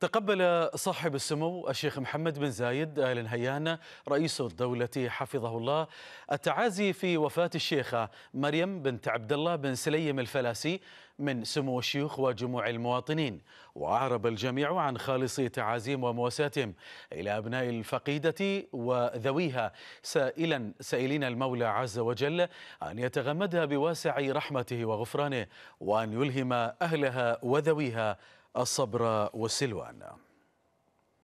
تقبل صاحب السمو الشيخ محمد بن زايد آل نهيان رئيس الدولة حفظه الله التعازي في وفاة الشيخة مريم بنت عبد الله بن سليم الفلاسي من سمو الشيوخ وجموع المواطنين وأعرب الجميع عن خالص تعازيم ومواساتهم إلى أبناء الفقيدة وذويها سائلا سائلين المولى عز وجل أن يتغمدها بواسع رحمته وغفرانه وأن يلهم أهلها وذويها الصبر والسلوان